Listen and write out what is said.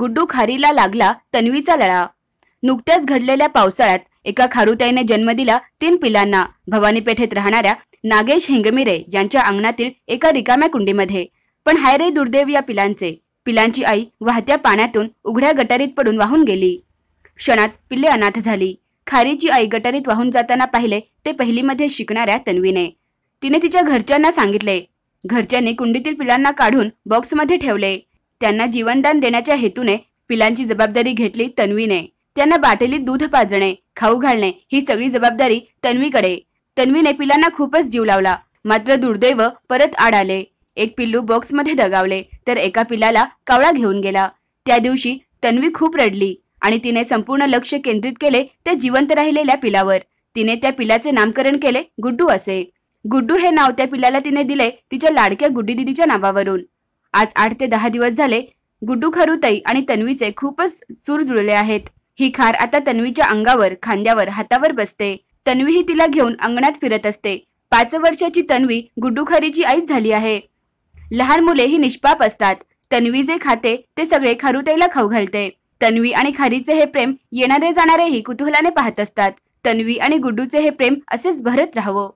गुड्डू खारीला लागला तन्वीचा लळा नुकत्याच घडलेल्या पावसाळ्यात एका खारुताईने जन्म दिला तीन पिलांना भवानी पेठेत राहणाऱ्या नागेश हिंगमिरे यांच्या अंगणातील एका रिकाम्या कुंडीमध्ये पण हाय रे दुर्दैव या पिलांचे पिलांची आई वाहत्या पाण्यातून उघड्या गटारीत पडून वाहून गेली क्षणात पिल्ले अनाथ झाली खारीची आई गटारीत वाहून जाताना पाहिले ते पहिलीमध्ये शिकणाऱ्या तन्वीने तिने तिच्या घरच्यांना सांगितले घरच्यांनी कुंडीतील पिलांना काढून बॉक्समध्ये ठेवले त्यांना जीवनदान देण्याच्या हेतूने पिलांची जबाबदारी घेतली तन्वीने त्यांना बाटलीत दूध पाजणे खाऊ घालणे ही सगळी जबाबदारी तन्वीकडे तन्वीने पिलांना खूपच जीव लावला मात्र दुर्दैव परत आड आले एक पिल्लू बॉक्समध्ये दगावले तर एका पिलाला कावळा घेऊन गेला त्या दिवशी तन्वी खूप रडली आणि तिने संपूर्ण लक्ष केंद्रित केले त्या जिवंत राहिलेल्या पिलावर तिने त्या पिलाचे नामकरण केले गुड्डू असे गुड्डू हे नाव त्या पिलाला तिने दिले तिच्या लाडक्या गुड्डी दिदीच्या नावावरून आज आठ ते दहा दिवस झाले गुड्डू खरुताई आणि तन्वीचे खूपच सूर जुळले आहेत ही खार आता तन्वीच्या अंगावर खांद्यावर हातावर बसते तन्वी ही तिला घेऊन अंगणात फिरत असते पाच वर्षाची तन्वी गुड्डू खरीची आईच झाली आहे लहान मुले ही निष्पाप असतात तन्वी जे खाते ते सगळे खारुताईला खाऊ घालते तन्वी आणि खारीचे हे प्रेम येणारे जाणारेही कुतूहलाने पाहत असतात तन्वी आणि गुड्डूचे हे प्रेम असेच भरत राहावं